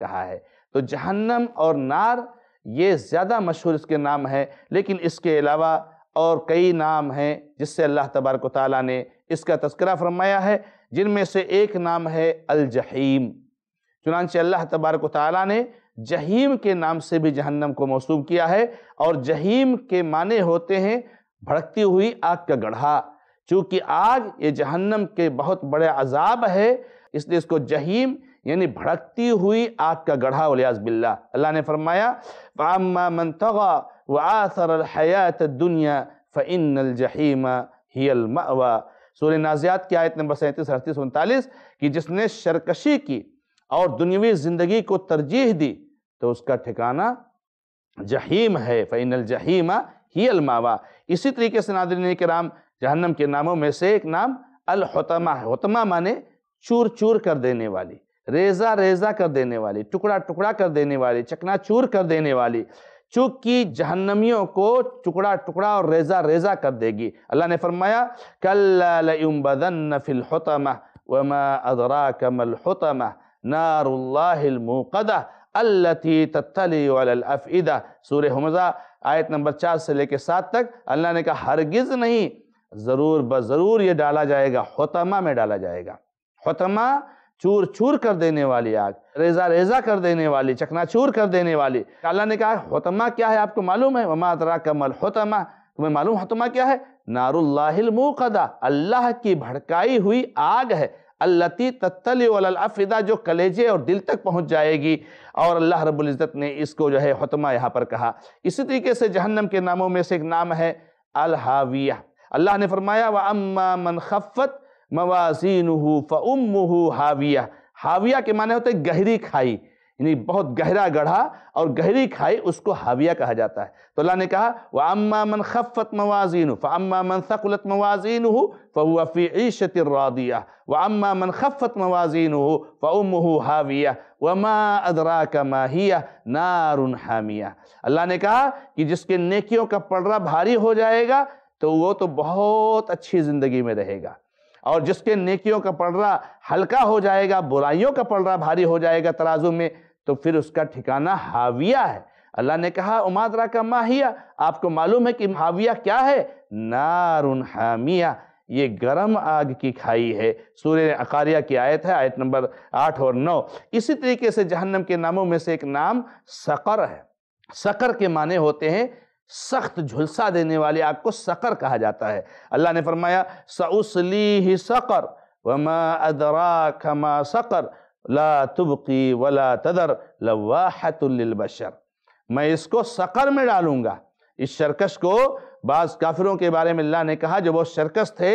کہا ہے تو جہنم اور نار یہ زیادہ مشہور اس کے نام ہے لیکن اس کے علاوہ اور کئی نام ہیں جس سے اللہ تبارک و تعالیٰ نے اس کا تذکرہ فرمایا ہے جن میں سے ایک نام ہے الجحیم چنانچہ اللہ تبارک و تعالیٰ نے جہیم کے نام سے بھی جہنم کو موسوم کیا ہے اور جہیم کے معنی ہوتے ہیں بھڑکتی ہوئی آگ کا گڑھا چونکہ آگ یہ جہنم کے بہت بڑے عذاب ہے اس لیے اس کو جہیم یعنی بھڑکتی ہوئی آگ کا گڑھا علیہ باللہ اللہ نے فرمایا مَنْ تَغَى وَآثَرَ الْحَيَاةَ الدُّنْيَا فَإِنَّ الْجَحِيمَ هِيَ الْمَأْوَى سورہ نازیات کی آیت نمبر 37 38 انتالیس کہ جس نے شرکشی کی اور دنیوی زندگی کو ترجیح دی تو اس کا ٹھکانہ جحیم ہے فَإِنَّ الْجَحِيمَ ہی الماوا اسی طریقے سے ناظرین اکرام جہنم کے ناموں میں سے ایک نام الحتمہ ہے حتمہ نے چور چور کر دینے والی ریزہ ریزہ کر دینے والی ٹکڑا ٹکڑا کر دینے والی چکنا چور کر دینے والی چونکہ جہنمیوں کو ٹکڑا ٹکڑا اور ریزہ ریزہ کر دے گی اللہ نے فرمایا کل بدن ہوتما کمل ہوتما نار اللّہ اللہ سورہ حمزہ آیت نمبر چار سے لے کے سات تک اللہ نے کہا ہرگز نہیں ضرور بضرور یہ ڈالا جائے گا حتمہ میں ڈالا جائے گا ہوتما چور چور کر دینے والی آگ ریزہ ریزہ کر دینے والی چکنا چور کر دینے والی اللہ نے کہا حتمہ کیا ہے آپ کو معلوم ہے مطرا کم الحتمہ تمہیں معلوم حتمہ کیا ہے نار اللہ الموقدہ اللہ کی بھڑکائی ہوئی آگ ہے اللتی تتلی ولافا جو کلیجے اور دل تک پہنچ جائے گی اور اللہ رب العزت نے اس کو جو ہے حتمہ یہاں پر کہا اسی طریقے سے جہنم کے ناموں میں سے ایک نام ہے الحاویہ اللہ نے فرمایا وَأَمَّا مَنْ خَفَّتْ موازین ہو ہو حاویہ حاویہ کے معنی ہوتے ہیں گہری کھائی یعنی بہت گہرا گڑھا اور گہری کھائی اس کو حاویہ کہا جاتا ہے تو اللہ نے کہا وَأَمَّا مَنْ خَفَّتْ مَوَازِينُ فَأَمَّا مَنْ ثَقُلَتْ مَوَازِينُهُ فَهُوَ فِي عِيشَةِ الرَّاضِيَةِ وَأَمَّا مَنْ خَفَّتْ مَوَازِينُهُ فَأُمُّهُ حَاوِيَةِ وَمَا أَدْرَاكَ مَا هِيَ نَارٌ حَامِيَةِ اللہ نے کہا کہ جس کے نیکیوں کا رہا بھاری ہو جائے گا تو وہ تو بہت اچھی زندگی میں رہے گا اور جس کے نیکیوں کا پڑھ رہا ہلکا ہو جائے گا برائیوں کا پڑھ رہا بھاری ہو جائے گا ترازو میں تو پھر اس کا ٹھکانہ حاویہ ہے اللہ نے کہا امادرا کا ماہیہ آپ کو معلوم ہے کہ ہاویہ کیا ہے نار حامیہ یہ گرم آگ کی کھائی ہے سورہ اقاریہ کی آیت ہے آیت نمبر آٹھ اور نو اسی طریقے سے جہنم کے ناموں میں سے ایک نام سقر ہے سقر کے معنی ہوتے ہیں سخت جھلسا دینے والے آگ کو سقر کہا جاتا ہے اللہ نے فرمایا سَعُسْلِيهِ سَقَرْ وَمَا أَدْرَاكَ مَا سَقَرْ لَا تُبْقِي وَلَا تَدَرْ لَوَّاحَةٌ لِّلْبَشَرْ میں اس کو سقر میں ڈالوں گا اس شرکش کو بعض کافروں کے بارے میں اللہ نے کہا جو بہت شرکست تھے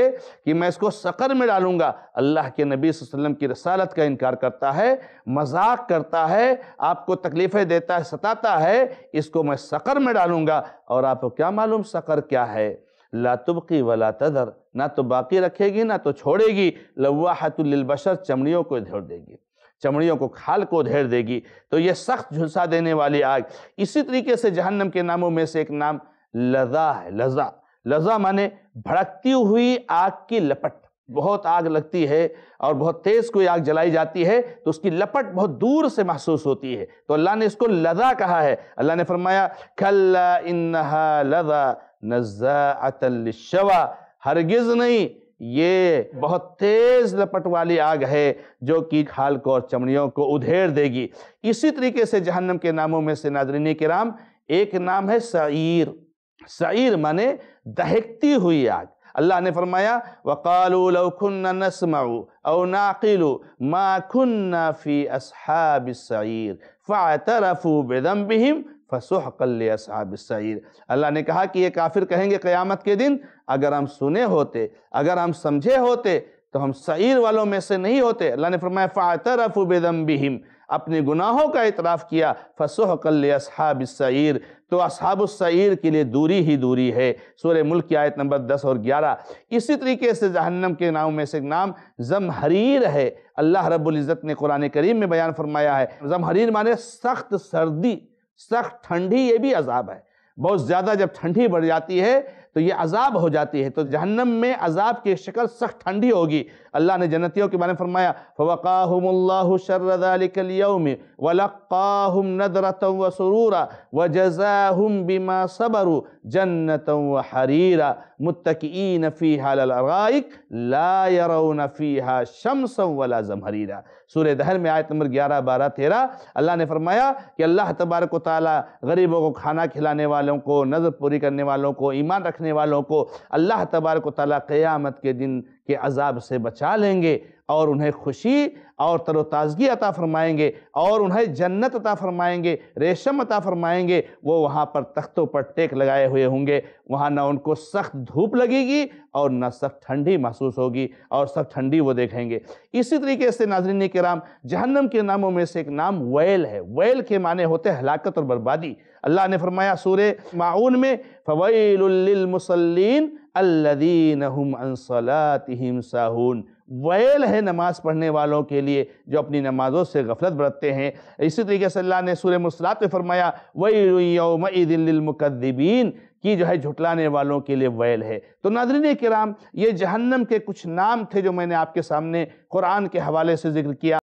کہ میں اس کو سقر میں ڈالوں گا اللہ کے نبی صلی اللہ علیہ وسلم کی رسالت کا انکار کرتا ہے مذاق کرتا ہے آپ کو تکلیفیں دیتا ہے ستاتا ہے اس کو میں سقر میں ڈالوں گا اور آپ کو کیا معلوم سقر کیا ہے لا تبقی ولا تدر نہ تو باقی رکھے گی نہ تو چھوڑے گی لواحت للبشر چمڑیوں کو دھیڑ دے گی چمڑیوں کو کھال کو دھیر دے گی تو یہ سخت جھلسا دینے والی آگ اسی طریقے سے جہنم کے ناموں میں سے ایک نام لذا ہے لذا لذا مانے بھڑکتی ہوئی آگ کی لپٹ بہت آگ لگتی ہے اور بہت تیز کوئی آگ جلائی جاتی ہے تو اس کی لپٹ بہت دور سے محسوس ہوتی ہے تو اللہ نے اس کو لذا کہا ہے اللہ نے فرمایا کھل ان لذا ہرگز نہیں یہ بہت تیز لپٹ والی آگ ہے جو کہ کھال کو اور چمڑیوں کو ادھیر دے گی اسی طریقے سے جہنم کے ناموں میں سے ناظرین کرام ایک نام ہے سعیر سعیر منے دہکتی ہوئی آگ اللہ نے فرمایا وَقَالُوا لَوْ كُنَّا نَسْمَعُوا اَوْ نَعْقِلُوا مَا كُنَّا فِي أَصْحَابِ السَّعِيرِ فَاعْتَرَفُوا بِذَنْبِهِمْ فَسُحْقَلْ لِي أَصْحَابِ السَّعِيرِ اللہ نے کہا کہ یہ کافر کہیں گے قیامت کے دن اگر ہم سنے ہوتے اگر ہم سمجھے ہوتے تو ہم سعیر والوں میں سے نہیں ہوتے اللہ نے فرمایا فَاعْتَرَفُوا بِذَنْبِهِمْ اپنے گناہوں کا اعتراف کیا فصو لِأَصْحَابِ السَّعِيرِ تو اصحاب السعیر کے لیے دوری ہی دوری ہے سورہ ملک کی آیت نمبر دس اور گیارہ اسی طریقے سے جہنم کے نام میں سے ایک نام زمحریر ہے اللہ رب العزت نے قرآن کریم میں بیان فرمایا ہے زمحریر مانے سخت سردی سخت ٹھنڈی یہ بھی عذاب ہے بہت زیادہ جب ٹھنڈی بڑھ جاتی ہے تو یہ عذاب ہو جاتی ہے تو جہنم میں عذاب کی شکل سخت ٹھنڈی ہوگی اللہ نے جنتیوں کے بارے فرمایا فَوَقَاهُمُ اللَّهُ شَرَّ ذَلِكَ الْيَوْمِ وَلَقَّاهُمْ نَدْرَةً وَسُرُورًا وَجَزَاهُمْ بِمَا صَبَرُوا جَنَّةً وَحَرِيرًا مُتَّكِئِينَ فِيهَا لَلْغَائِقِ لَا يَرَوْنَ فِيهَا شَمْسًا وَلَا زَمْهَرِيرًا سورہ دہر میں آیت نمبر گیارہ بارہ تیرہ اللہ نے فرمایا کہ اللہ تبارک و تعالی غریبوں کو کھانا کھلانے والوں کو نظر پوری کرنے والوں کو ایمان رکھنے رکھنے والوں کو اللہ تبارک و تعالیٰ قیامت کے دن کے عذاب سے بچا لیں گے اور انہیں خوشی اور تر و تازگی عطا فرمائیں گے اور انہیں جنت عطا فرمائیں گے ریشم عطا فرمائیں گے وہ وہاں پر تختوں پر ٹیک لگائے ہوئے ہوں گے وہاں نہ ان کو سخت دھوپ لگے گی اور نہ سخت ٹھنڈی محسوس ہوگی اور سخت ٹھنڈی وہ دیکھیں گے اسی طریقے سے ناظرین کرام جہنم کے ناموں میں سے ایک نام ویل ہے ویل کے معنی ہوتے ہلاکت اور بربادی اللہ نے فرمایا سورہ معون میں عن اللّین ساہون ویل ہے نماز پڑھنے والوں کے لیے جو اپنی نمازوں سے غفلت برتتے ہیں اسی طریقے سے اللہ نے سورہ میں فرمایا يَوْمَئِذٍ المقدبین کی جو ہے جھٹلانے والوں کے لیے ویل ہے تو ناظرین کرام یہ جہنم کے کچھ نام تھے جو میں نے آپ کے سامنے قرآن کے حوالے سے ذکر کیا